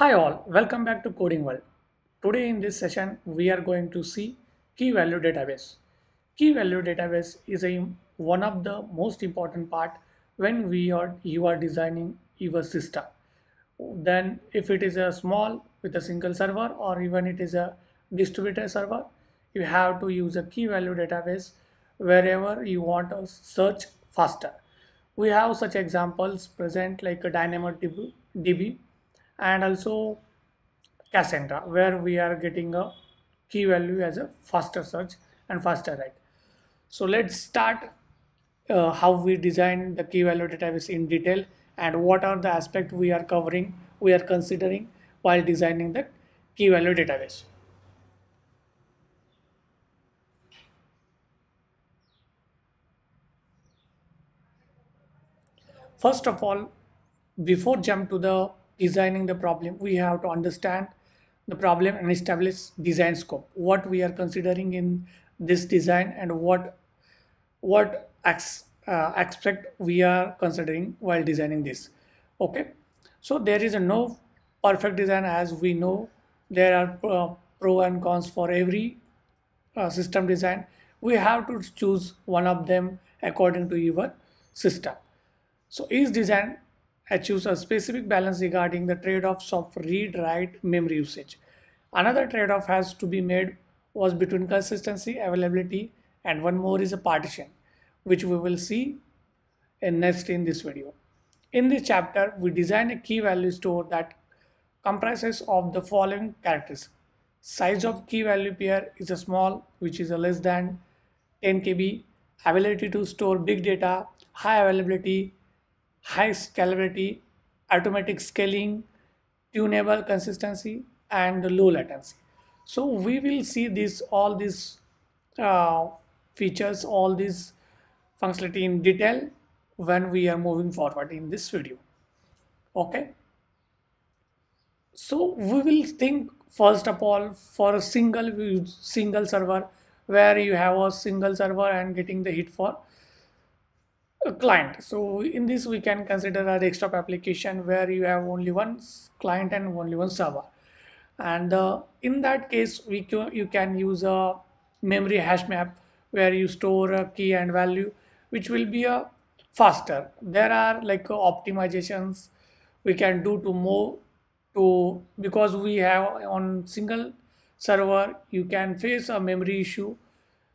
Hi all, welcome back to Coding World. Today in this session, we are going to see key value database. Key value database is a, one of the most important part when we are you are designing your system. Then if it is a small with a single server or even it is a distributed server, you have to use a key value database wherever you want to search faster. We have such examples present like a DynamoDB and also Cassandra where we are getting a key value as a faster search and faster write. So let's start uh, how we design the key value database in detail and what are the aspects we are covering, we are considering while designing the key value database. First of all, before jump to the designing the problem, we have to understand the problem and establish design scope. What we are considering in this design and what what ex, uh, aspect we are considering while designing this. Okay, so there is a no perfect design as we know. There are uh, pro and cons for every uh, system design. We have to choose one of them according to your system. So each design achieves a specific balance regarding the trade-offs of read-write memory usage. Another trade-off has to be made was between consistency, availability, and one more is a partition, which we will see in next in this video. In this chapter, we design a key value store that comprises of the following characters: Size of key value pair is a small, which is a less than 10 KB. Ability to store big data, high availability, high scalability, automatic scaling, tunable consistency, and low latency. So we will see this all these uh, features, all these functionality in detail when we are moving forward in this video. Okay. So we will think first of all for a single single server where you have a single server and getting the hit for a client so in this we can consider a desktop application where you have only one client and only one server and uh, in that case we can you can use a memory hash map where you store a key and value which will be a uh, faster there are like uh, optimizations we can do to move to because we have on single server you can face a memory issue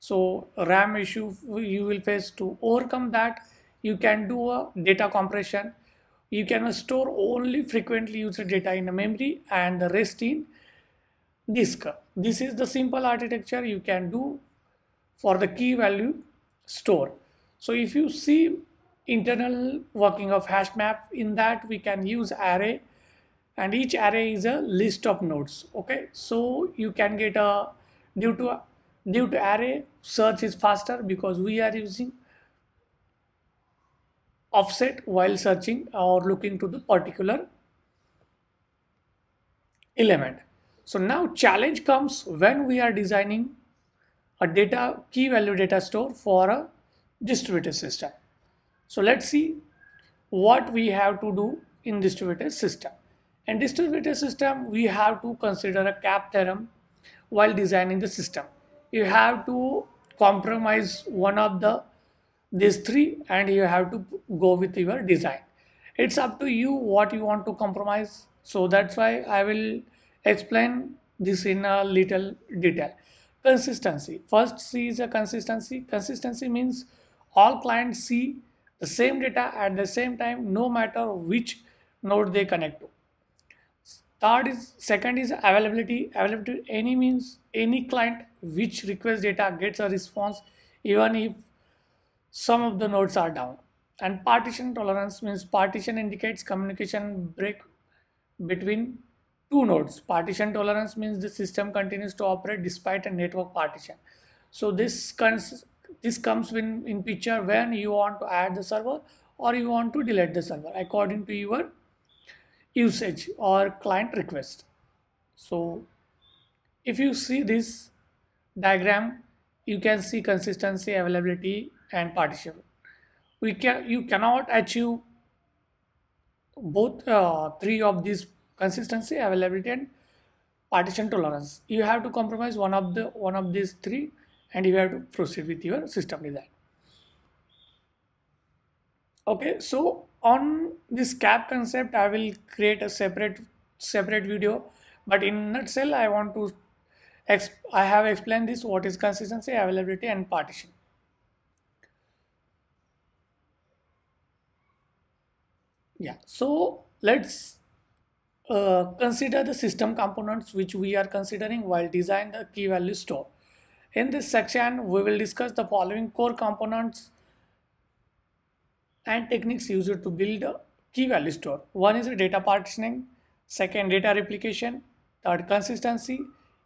so ram issue you will face to overcome that you can do a data compression you can store only frequently used data in memory and the rest in disk this is the simple architecture you can do for the key value store so if you see internal working of hashmap in that we can use array and each array is a list of nodes okay so you can get a due to due to array search is faster because we are using offset while searching or looking to the particular element. So now challenge comes when we are designing a data key value data store for a distributed system. So let's see what we have to do in distributed system. In distributed system, we have to consider a CAP theorem while designing the system. You have to compromise one of the these three and you have to go with your design it's up to you what you want to compromise so that's why i will explain this in a little detail consistency first c is a consistency consistency means all clients see the same data at the same time no matter which node they connect to third is second is availability availability any means any client which request data gets a response even if some of the nodes are down and partition tolerance means partition indicates communication break between two nodes partition tolerance means the system continues to operate despite a network partition so this this comes in in picture when you want to add the server or you want to delete the server according to your usage or client request so if you see this diagram you can see consistency availability and participle. We can you cannot achieve both uh, three of these consistency, availability, and partition tolerance. You have to compromise one of the one of these three, and you have to proceed with your system design. Okay, so on this cap concept, I will create a separate separate video, but in nutshell, I want to I have explained this what is consistency, availability, and partition. yeah so let's uh, consider the system components which we are considering while design the key value store in this section we will discuss the following core components and techniques used to build a key value store one is data partitioning second data replication third consistency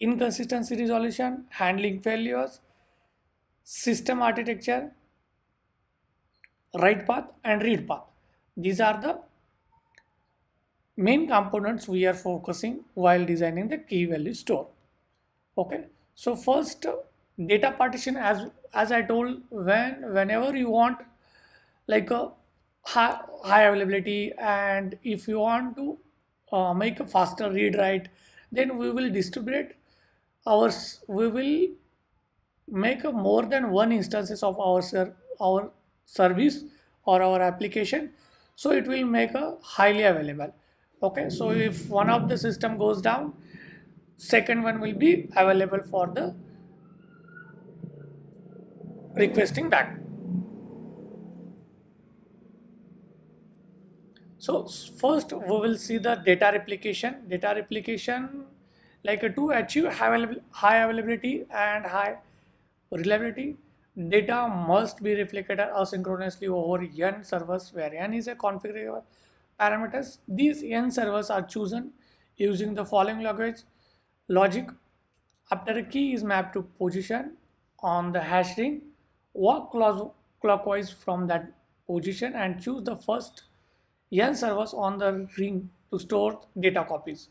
inconsistency resolution handling failures system architecture write path and read path these are the main components we are focusing while designing the key value store. Okay. So first data partition as as I told when whenever you want like a uh, high, high availability and if you want to uh, make a faster read write then we will distribute our we will make more than one instances of our ser our service or our application so it will make a highly available okay so if one of the system goes down second one will be available for the requesting back so first we will see the data replication data replication like to achieve high availability and high reliability Data must be reflected asynchronously over n servers where n is a configurable parameters. These n servers are chosen using the following language logic. After a key is mapped to position on the hash ring, walk clockwise from that position and choose the first n servers on the ring to store data copies.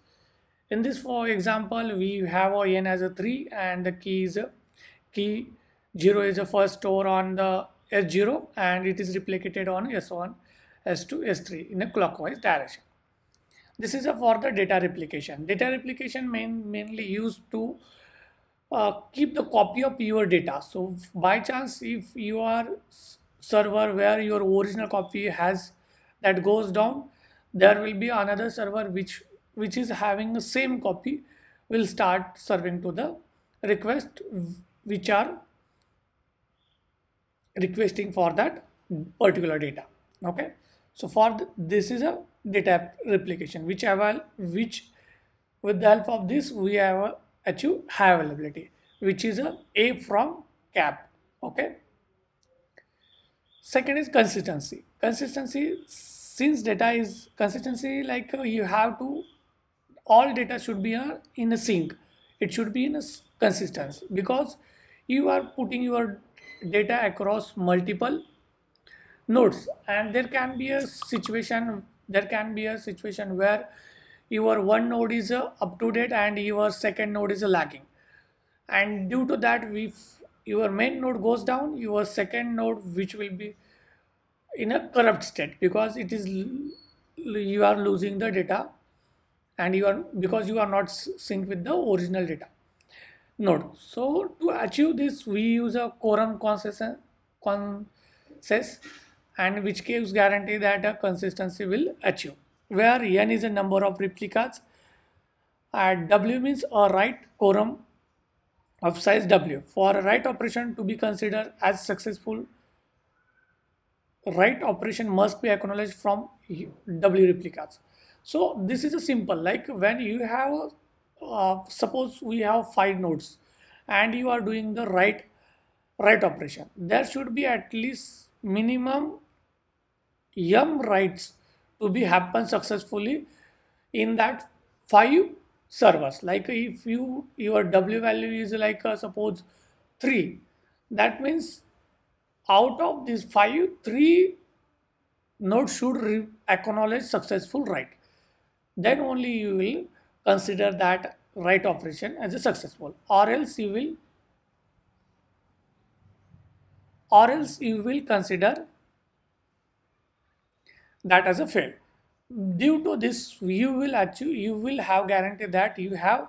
In this for example, we have a n as a 3 and the key is a key 0 is the first store on the S0 and it is replicated on S1, S2, S3 in a clockwise direction. This is for the data replication. Data replication main, mainly used to uh, keep the copy of your data. So by chance if your server where your original copy has that goes down, there will be another server which which is having the same copy will start serving to the request which are requesting for that particular data okay so for th this is a data replication which will, which with the help of this we have achieve high availability which is a a from cap okay second is consistency consistency since data is consistency like uh, you have to all data should be uh, in a sync it should be in a consistency because you are putting your data across multiple nodes and there can be a situation there can be a situation where your one node is uh, up to date and your second node is uh, and due to that if your main node goes down your second node which will be in a corrupt state because it is you are losing the data and you are because you are not synced with the original data node. So to achieve this we use a quorum consensus and which gives guarantee that a consistency will achieve where n is a number of replicas and w means a right quorum of size w for a right operation to be considered as successful right operation must be acknowledged from w replicas so this is a simple like when you have uh, suppose we have five nodes and you are doing the right write operation there should be at least minimum m writes to be happen successfully in that five servers like if you your w value is like uh, suppose 3 that means out of these five three nodes should acknowledge successful write then only you will consider that write operation as a successful or else you will or else you will consider that as a fail due to this you will achieve you will have guarantee that you have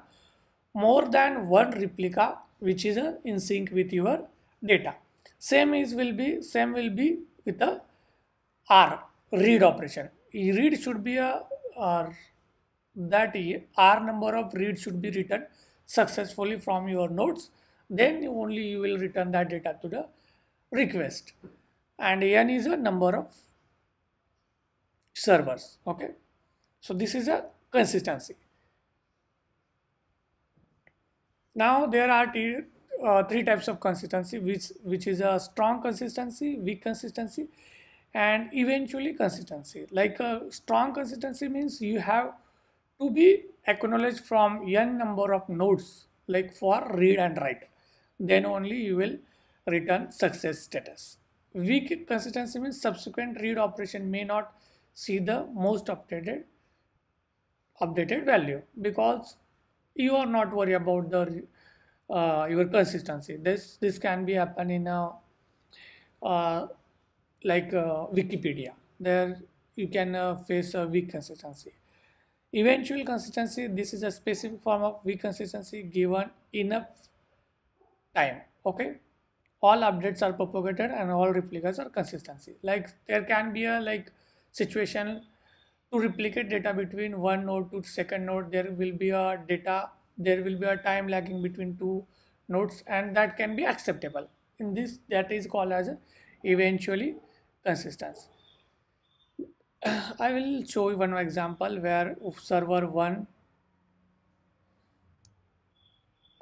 more than one replica which is in sync with your data same is will be same will be with the r read operation read should be a, that r number of reads should be written successfully from your nodes then only you will return that data to the request and n is a number of servers okay so this is a consistency now there are uh, three types of consistency which which is a strong consistency weak consistency and eventually consistency like a uh, strong consistency means you have to be acknowledged from n number of nodes like for read and write then only you will return success status weak consistency means subsequent read operation may not see the most updated updated value because you are not worried about the uh, your consistency this this can be happen in a uh, like uh, wikipedia there you can uh, face a weak consistency Eventual consistency, this is a specific form of weak consistency given enough time. Okay. All updates are propagated and all replicas are consistency. Like there can be a like situation to replicate data between one node to second node, there will be a data, there will be a time lagging between two nodes and that can be acceptable. In this, that is called as eventually consistency. I will show you one example where server 1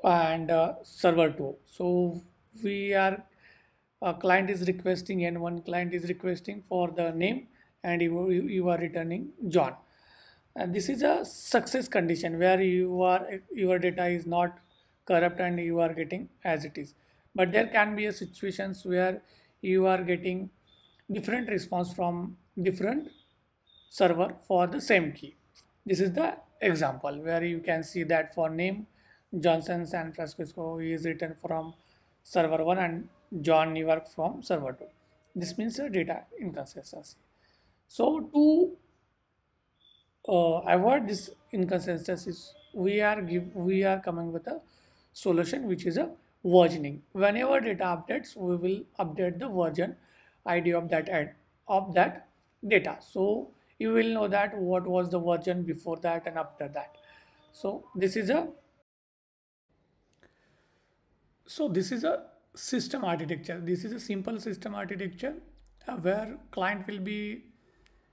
and uh, server 2 so we are a client is requesting and one client is requesting for the name and you, you, you are returning John and this is a success condition where you are your data is not corrupt and you are getting as it is but there can be a situations where you are getting different response from different server for the same key this is the example where you can see that for name Johnson San Francisco is written from server 1 and John New York from server 2 this means data inconsistency so to uh, avoid this inconsistency, we are give we are coming with a solution which is a versioning whenever data updates we will update the version id of that ad, of that data so you will know that what was the version before that and after that so this is a so this is a system architecture this is a simple system architecture uh, where client will be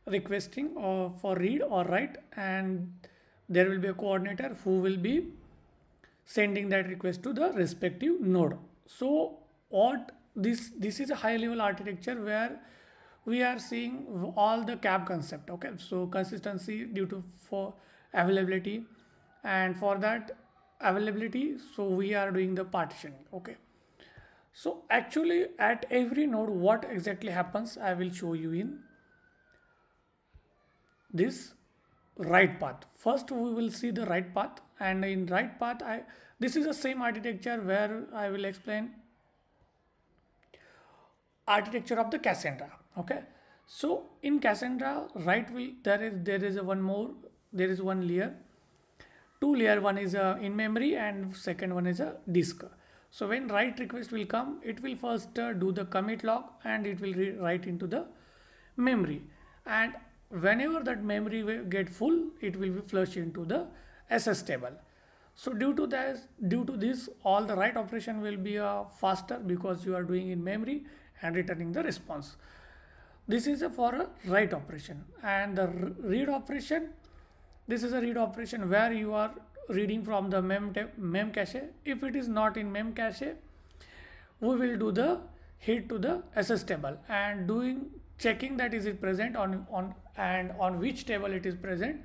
requesting uh, for read or write and there will be a coordinator who will be sending that request to the respective node so what this this is a high level architecture where we are seeing all the cap concept okay so consistency due to for availability and for that availability so we are doing the partition, okay so actually at every node what exactly happens i will show you in this right path first we will see the right path and in right path i this is the same architecture where i will explain architecture of the cassandra okay so in cassandra right will there is there is a one more there is one layer two layer one is a uh, in memory and second one is a disk so when write request will come it will first uh, do the commit log and it will write into the memory and whenever that memory will get full it will be flushed into the ss table so due to that due to this all the write operation will be uh, faster because you are doing in memory and returning the response this is a for a write operation and the read operation this is a read operation where you are reading from the mem, mem cache if it is not in mem cache we will do the hit to the ss table and doing checking that is it present on on and on which table it is present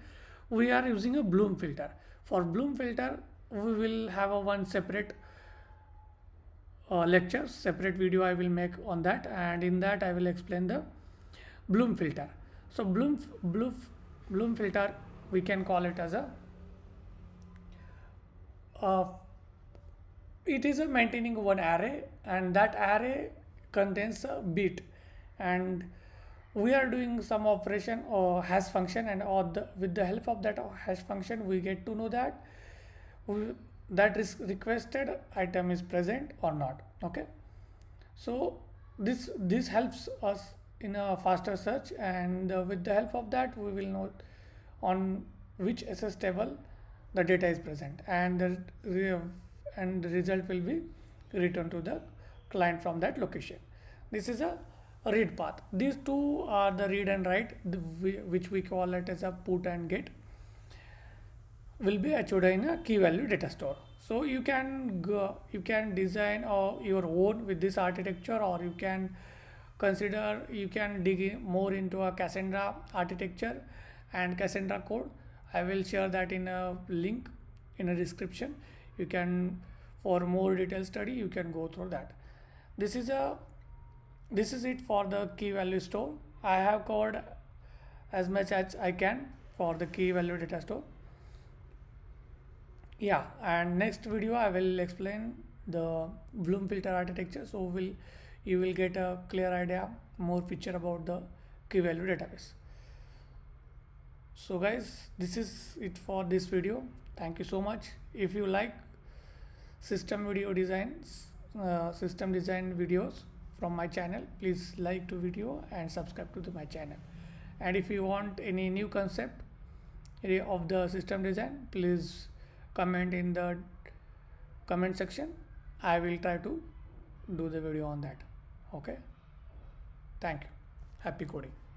we are using a bloom filter for bloom filter we will have a one separate uh, lecture separate video i will make on that and in that i will explain the bloom filter so bloom bloom bloom filter we can call it as a uh, it is maintaining one array and that array contains a bit and we are doing some operation or hash function and or the, with the help of that hash function we get to know that we, that is requested item is present or not okay so this this helps us in a faster search and uh, with the help of that we will know on which SS table the data is present and the, re- and the result will be returned to the client from that location. This is a read path. These two are the read and write which we call it as a put and get will be achieved in a key value data store. So you can go, you can design uh, your own with this architecture or you can consider you can dig more into a cassandra architecture and cassandra code i will share that in a link in a description you can for more detailed study you can go through that this is a this is it for the key value store i have covered as much as i can for the key value data store yeah and next video i will explain the bloom filter architecture so we'll you will get a clear idea more picture about the key value database so guys this is it for this video thank you so much if you like system video designs uh, system design videos from my channel please like to video and subscribe to the, my channel and if you want any new concept of the system design please comment in the comment section i will try to do the video on that okay thank you happy coding